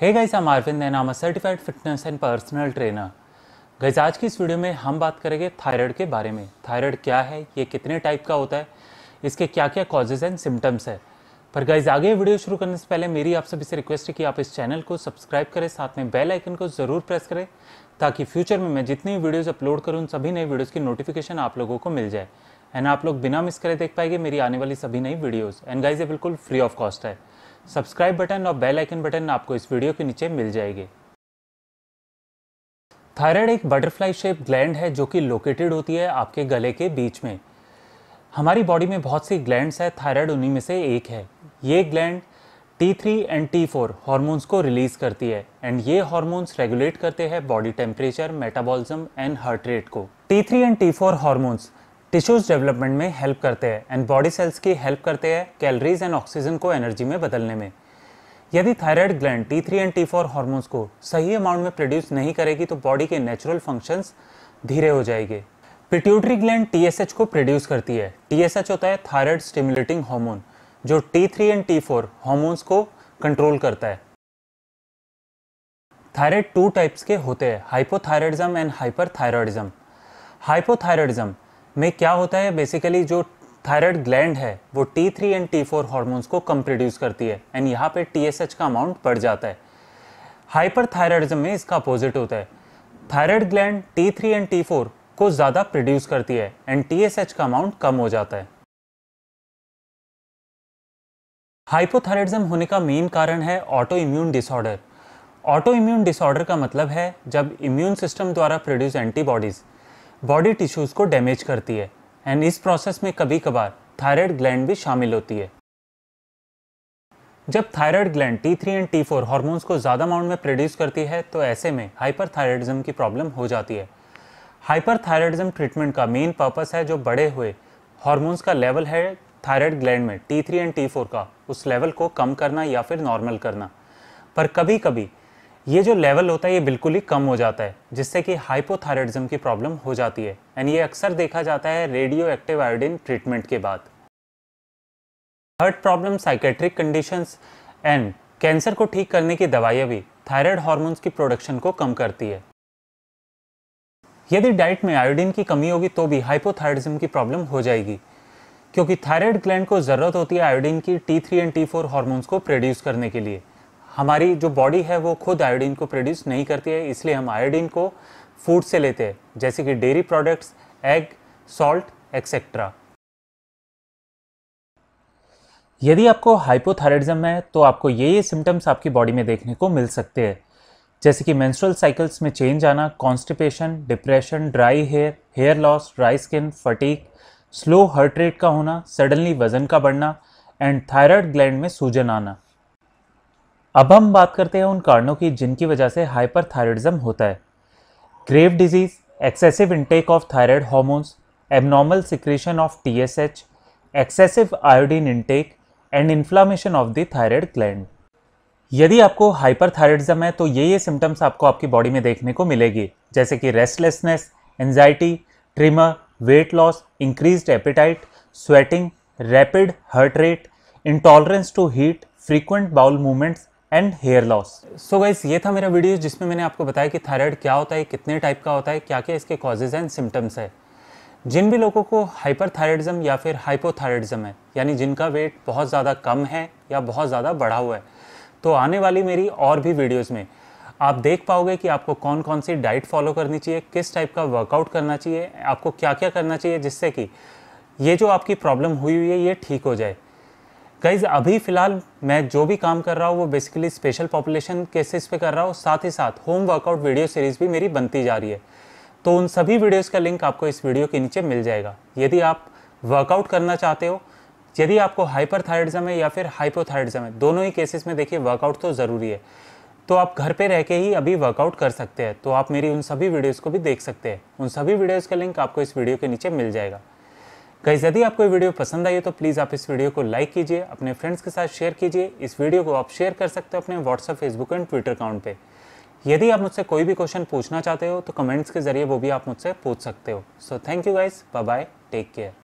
hey guys I Marvin Nain am certified fitness and personal trainer guys आज की इस video में हम बात करेंगे थायराइड के बारे में थायराइड क्या है ये कितने टाइप का होता है इसके क्या क्या कॉजेज एंड सिम्टम्स है पर गाइस आगे वीडियो शुरू करने से पहले मेरी आप सभी से रिक्वेस्ट है कि आप इस चैनल को सब्सक्राइब करें साथ में बेल आइकन को ज़रूर प्रेस करें ताकि फ्यूचर में मैं जितनी वीडियोज़ अपलोड करूँ सभी नई वीडियोज़ की नोटिफिकेशन आप लोगों को मिल जाए एंड आप लोग बिना मिस करे देख पाएंगे मेरी आने वाली सभी नई वीडियोज़ एंड गाइज ये बिल्कुल फ्री ऑफ कॉस्ट है सब्सक्राइब बटन और बेल आइकन बटन आपको इस वीडियो के नीचे मिल जाएगी थायराइड एक बटरफ्लाई शेप ग्लैंड है जो कि लोकेटेड होती है आपके गले के बीच में हमारी बॉडी में बहुत सी ग्लैंड्स है थायराइड उन्हीं में से एक है ये gland T3 and T4 hormones को रिलीज करती है एंड ये हॉर्मोन्स रेगुलेट करते हैं body temperature metabolism and heart rate को T3 and T4 hormones tissues development में हेल्प करते हैं एंड बॉडी सेल्स की हेल्प करते हैं कैलरीज एंड ऑक्सीजन को एनर्जी में बदलने में यदि thyroid gland T three and T four को सही अमाउंट में प्रोड्यूस नहीं करेगी तो बॉडी के नेचुरल फंक्शंस धीरे हो जाएंगे पिट्यूटरी ग्लैंड एच को प्रोड्यूस करती है एच होता है थायराइड स्टिमुलेटिंग हार्मोन जो T three and T four hormones को कंट्रोल करता है थायराइड टू टाइप्स के होते हैं hypothyroidism and hyperthyroidism hypothyroidism में क्या होता है बेसिकली जो थायराइड ग्लैंड है वो T3 three and T four hormones को कम प्रोड्यूस करती है एंड यहाँ पे टी का अमाउंट बढ़ जाता है हाइपर थायराइडिज्म में इसका अपोजिट होता है thyroid gland T3 three and T four को ज़्यादा प्रोड्यूस करती है एंड टी का अमाउंट कम हो जाता है हाइपोथायराइडिज्म होने का मेन कारण है autoimmune disorder autoimmune disorder का मतलब है जब इम्यून सिस्टम द्वारा प्रोड्यूस एंटीबॉडीज़ बॉडी टिश्यूज़ को डैमेज करती है एंड इस प्रोसेस में कभी कभार थायराइड ग्लैंड भी शामिल होती है जब thyroid gland T three and T four hormones को ज़्यादा अमाउंट में प्रोड्यूस करती है तो ऐसे में हाइपर की प्रॉब्लम हो जाती है हाइपर ट्रीटमेंट का मेन पर्पस है जो बड़े हुए हार्मोन्स का लेवल है थायराइड ग्लैंड में T three and T four का उस लेवल को कम करना या फिर नॉर्मल करना पर कभी कभी ये जो लेवल होता है ये बिल्कुल ही कम हो जाता है जिससे कि हाइपोथायरॉयडिज्म की प्रॉब्लम हो जाती है एंड ये अक्सर देखा जाता है रेडियो एक्टिव आयोडीन ट्रीटमेंट के बाद heart problem psychiatric conditions and cancer को ठीक करने की दवाइयाँ भी थायराइड हार्मोन्स की प्रोडक्शन को कम करती है यदि डाइट में आयोडीन की कमी होगी तो भी हाइपोथायरॉयडिज्म की प्रॉब्लम हो जाएगी क्योंकि थायराइड ग्लैंड को ज़रूरत होती है आयोडीन की T three and T four hormones को प्रोड्यूस करने के लिए हमारी जो बॉडी है वो खुद आयोडीन को प्रोड्यूस नहीं करती है इसलिए हम आयोडीन को फूड से लेते हैं जैसे कि dairy products egg salt etcetera यदि आपको हाइपोथायरॉयडिज्म है तो आपको ये ये सिम्टम्स आपकी बॉडी में देखने को मिल सकते हैं जैसे कि मेंस्ट्रुअल साइकिल्स में चेंज आना constipation depression dry hair hair loss dry skin fatigue slow heart rate का होना सडनली वजन का बढ़ना एंड थायराइड ग्लैंड में सूजन आना अब हम बात करते हैं उन कारणों की जिनकी वजह से हाइपरथायरॉयडिज्म होता है Grave disease excessive intake of thyroid hormones abnormal secretion of H excessive iodine intake and inflammation of the thyroid gland यदि आपको हाइपरथायरॉयडिज्म है तो ये ये सिम्टम्स आपको आपकी बॉडी में देखने को मिलेगी जैसे कि restlessness anxiety tremor weight loss increase appetite sweating rapid heart rate intolerance to heat frequent bowel movements and hair loss so guys ये था मेरा वीडियो जिसमें मैंने आपको बताया कि थायराइड क्या होता है कितने टाइप का होता है क्या क्या इसके कॉजेज एंड सिम्टम्स है जिन भी लोगों को हाइपरथायरॉयडिज्म या फिर हाइपोथायरॉयडिज्म है यानी जिनका वेट बहुत ज़्यादा कम है या बहुत ज़्यादा बढ़ा हुआ है तो आने वाली मेरी और भी वीडियोस में आप देख पाओगे कि आपको कौन कौन सी डाइट फॉलो करनी चाहिए किस टाइप का वर्कआउट करना चाहिए आपको क्या क्या करना चाहिए जिससे कि ये जो आपकी प्रॉब्लम हुई हुई है ये ठीक हो जाए गाइज अभी फ़िलहाल मैं जो भी काम कर रहा हूँ वो बेसिकली स्पेशल पॉपुलेशन केसेस पे कर रहा हूँ साथ ही साथ होम वर्कआउट वीडियो सीरीज़ भी मेरी बनती जा रही है तो उन सभी वीडियोस का लिंक आपको इस वीडियो के नीचे मिल जाएगा यदि आप वर्कआउट करना चाहते हो यदि आपको हाइपरथायरॉइडिज्म है या फिर हाइपोथायरिज्म है दोनों ही केसेस में देखिए वर्कआउट तो ज़रूरी है तो आप घर पे रह के ही अभी वर्कआउट कर सकते हैं तो आप मेरी उन सभी वीडियोस को भी देख सकते हैं उन सभी वीडियोस का लिंक आपको इस वीडियो के नीचे मिल जाएगा गाइज यदि आपको वीडियो पसंद आई तो प्लीज़ आप इस वीडियो को लाइक कीजिए अपने फ्रेंड्स के साथ शेयर कीजिए इस वीडियो को आप शेयर कर सकते हो अपने WhatsApp Facebook and Twitter account पे यदि आप मुझसे कोई भी क्वेश्चन पूछना चाहते हो तो कमेंट्स के जरिए वो भी आप मुझसे पूछ सकते हो so thank you guys bye bye take care